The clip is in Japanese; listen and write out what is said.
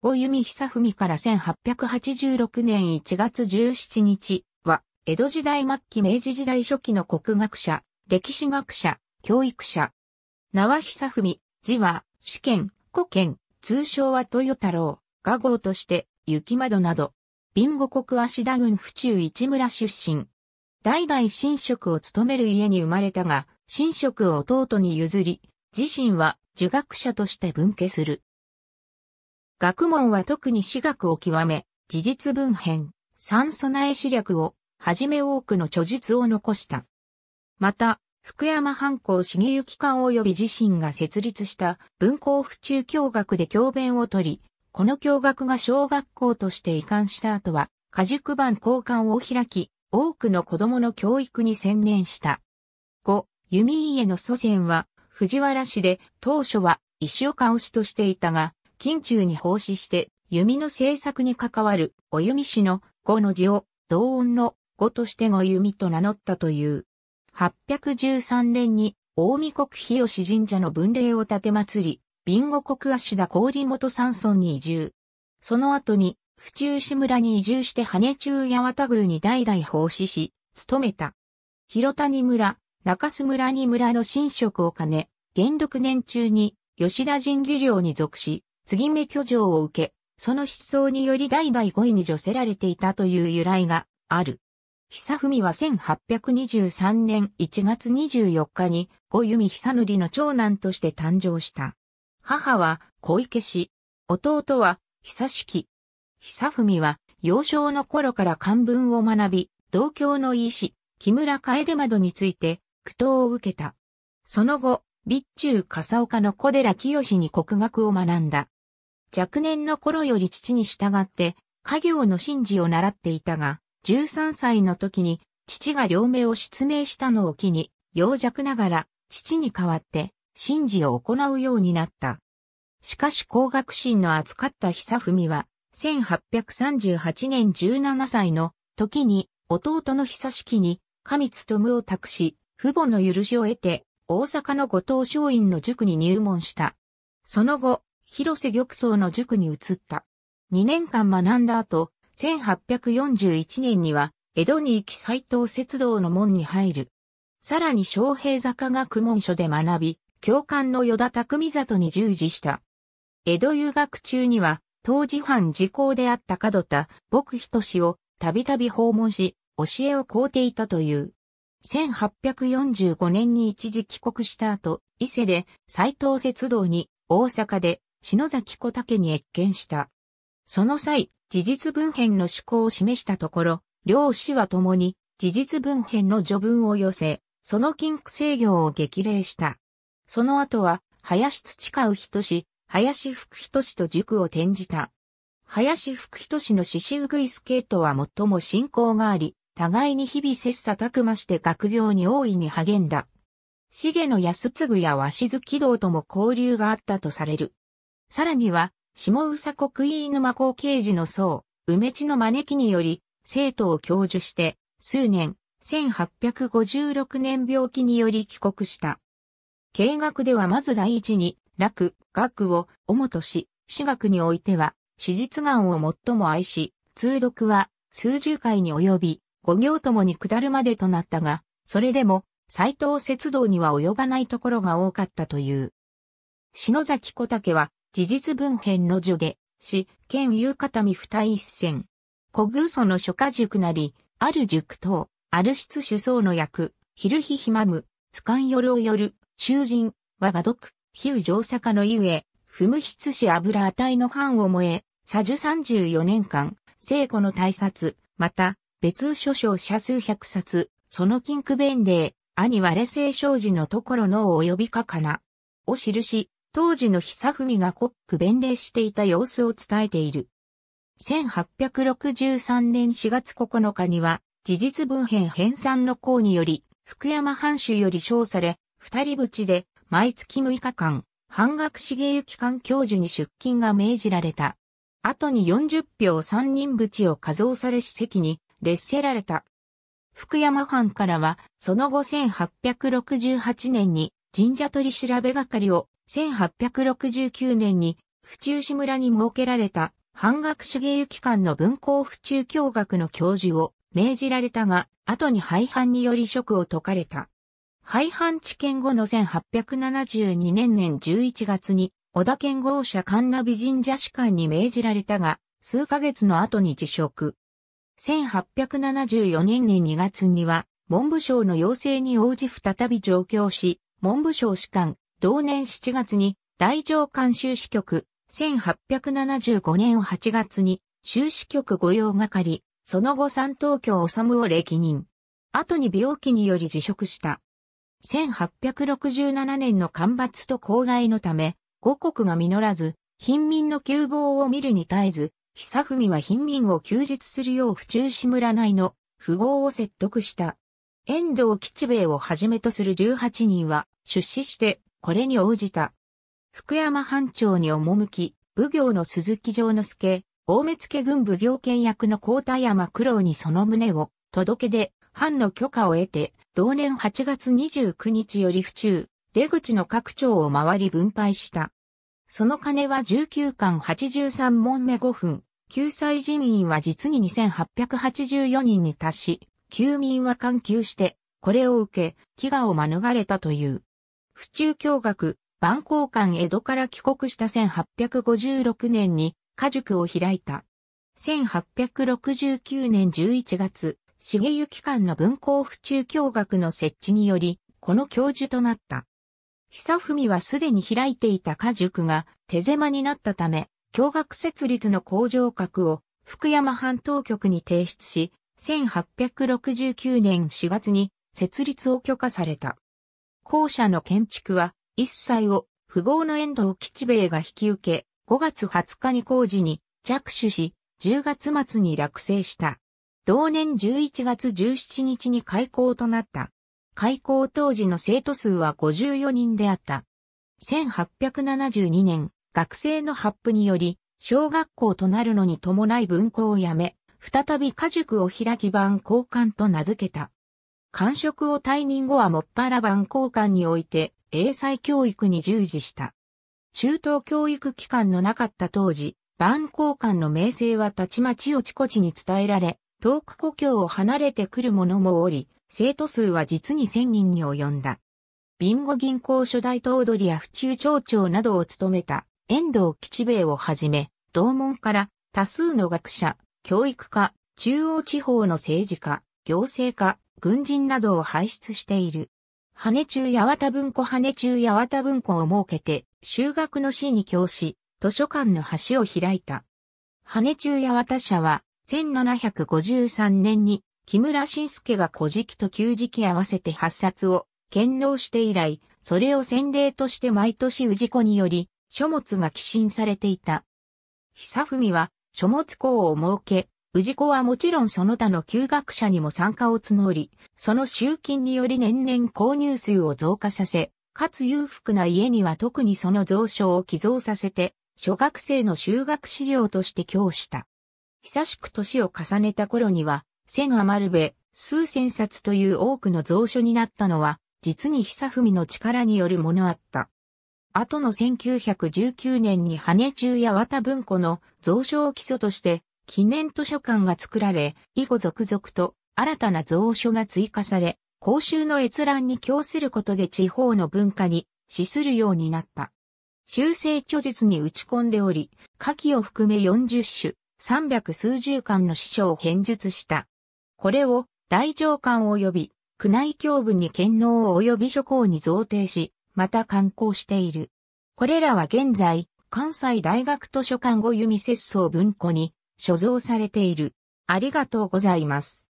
後弓久文から1886年1月17日は、江戸時代末期明治時代初期の国学者、歴史学者、教育者。名は久文、字は、試験、古剣、通称は豊太郎、画号として、雪窓など。貧乏国足田郡府中市村出身。代々神職を務める家に生まれたが、神職を弟に譲り、自身は儒学者として分家する。学問は特に私学を極め、事実文編、三備え史略を、はじめ多くの著述を残した。また、福山藩校重行館及び自身が設立した文校府中教学で教鞭を取り、この教学が小学校として移管した後は、家塾版交換を開き、多くの子供の教育に専念した。5、弓家の祖先は、藤原氏で、当初は石岡推しとしていたが、近中に奉仕して、弓の制作に関わる、お弓師の五の字を、同音の五として五弓と名乗ったという。813年に、大見国日吉神社の文礼を建て祭り、ビンゴ国足田郡元山村に移住。その後に、府中市村に移住して羽中八幡宮に代々奉仕し、勤めた。広谷村、中須村に村の新職を兼ね、元禄年中に吉田神技寮に属し、継ぎ目居城を受け、その失踪により代々5位に除せられていたという由来がある。久文は1823年1月24日に五弓久塗の長男として誕生した。母は小池氏、弟は久式。久文は幼少の頃から漢文を学び、同郷の医師、木村楓窓について苦闘を受けた。その後、備中笠岡の小寺清に国学を学んだ。若年の頃より父に従って、家業の神事を習っていたが、13歳の時に父が両目を失明したのを機に、幼弱ながら父に代わって神事を行うようになった。しかし工学心の扱った久文は、1838年17歳の時に弟の久式に上務を託し、父母の許しを得て、大阪の後藤松陰の塾に入門した。その後、広瀬玉藻の塾に移った。2年間学んだ後、1841年には、江戸に行き斎藤節道の門に入る。さらに昌平坂学問所で学び、教官の与田匠里に従事した。江戸遊学中には、当時藩時効であった門田、牧人氏をたびたび訪問し、教えを請うていたという。1845年に一時帰国した後、伊勢で斎藤節道に、大阪で篠崎小竹に越見した。その際、事実文編の趣向を示したところ、両氏は共に事実文編の序文を寄せ、その禁句制御を激励した。その後は、林培う人志、林福人志と塾を転じた。林福人志の獅子うぐいスケートは最も親交があり、互いに日々切磋琢磨して学業に大いに励んだ。茂野安次や鷲津軌道とも交流があったとされる。さらには、下宇佐国飯沼高刑事の僧、梅地の招きにより、生徒を教授して、数年、1856年病気により帰国した。経学ではまず第一に、楽、学を主とし、私学においては、史実眼を最も愛し、通読は数十回に及び、五行ともに下るまでとなったが、それでも、斎藤節道には及ばないところが多かったという。篠崎小竹は、事実文献の序下、詩、兼有方見二一戦。古偶祖の諸家塾なり、ある塾等、ある質主僧の役、昼日ひまむ、つかんよろをよる、囚人、我が毒、比喩上坂のゆえ、不無筆し油値の藩を燃え、左樹十四年間、聖子の大殺、また、別諸書者数百冊、その禁句弁令、兄は霊聖障子のところのお呼びかかな。を記し、当時の久文がコック弁礼していた様子を伝えている。1863年4月9日には、事実文編編纂の項により、福山藩主より称され、二人淵で、毎月6日間、半額茂行館教授に出勤が命じられた。後に40票三人淵を加増され史跡に列せられた。福山藩からは、その後1868年に神社取り調べ係を1869年に府中市村に設けられた半額茂機関の文工府中教学の教授を命じられたが、後に廃藩により職を解かれた。廃藩知見後の1872年年11月に、小田県豪社神奈美神社士官に命じられたが、数ヶ月の後に辞職。1874年年2月には、文部省の要請に応じ再び上京し、文部省士官、同年7月に大乗館修士局、1875年8月に修士局御用係、その後三東京治を歴任。後に病気により辞職した。1867年の干ばつと公害のため、五国が実らず、貧民の窮乏を見るに絶えず、久文は貧民を休日するよう府中市村内の富豪を説得した。遠藤吉兵衛をはじめとする18人は出資してこれに応じた。福山藩庁に赴き、武行の鈴木城之助、大目付軍武行権役の高田山九郎にその旨を、届けで、藩の許可を得て、同年8月29日より府中、出口の各町を回り分配した。その金は19巻83問目5分、救済人員は実に2884人に達し、休民は緩急して、これを受け、飢餓を免れたという。府中教学、万光館江戸から帰国した1856年に、家塾を開いた。1869年11月、重幸館の文校府中教学の設置により、この教授となった。久文はすでに開いていた家塾が手狭になったため、教学設立の工場格を福山半当局に提出し、1869年4月に設立を許可された。校舎の建築は、一切を、富豪の遠藤吉兵衛が引き受け、5月20日に工事に着手し、10月末に落成した。同年11月17日に開校となった。開校当時の生徒数は54人であった。1872年、学生の発布により、小学校となるのに伴い文校を辞め、再び家塾を開き版交換と名付けた。官職を退任後はもっぱら万交換において英才教育に従事した。中等教育機関のなかった当時、万交換の名声はたちまちおちこちに伝えられ、遠く故郷を離れてくる者もおり、生徒数は実に千人に及んだ。ビンゴ銀行初代頭取や府中町長などを務めた遠藤吉兵衛をはじめ、同門から多数の学者、教育家、中央地方の政治家、行政家、軍人などを輩出している。羽中八幡文庫羽中八幡文庫を設けて、修学の市に教し、図書館の橋を開いた。羽中八幡社は、1753年に、木村晋介が古事記と旧事記合わせて8冊を、献納して以来、それを先例として毎年氏子により、書物が寄進されていた。久文は、書物校を設け、氏子はもちろんその他の旧学者にも参加を募り、その集金により年々購入数を増加させ、かつ裕福な家には特にその蔵書を寄贈させて、小学生の修学資料として供した。久しく年を重ねた頃には、千余るべ、数千冊という多くの蔵書になったのは、実に久文の力によるものあった。後の1919年に羽中や綿文庫の蔵書を基礎として、記念図書館が作られ、以後続々と新たな蔵書が追加され、公衆の閲覧に供することで地方の文化に資するようになった。修正著述に打ち込んでおり、下記を含め40種、300数十巻の師匠を編述した。これを大上巻及び宮内教部に権能及び諸校に贈呈し、また刊行している。これらは現在、関西大学図書館後弓節操文庫に所蔵されている。ありがとうございます。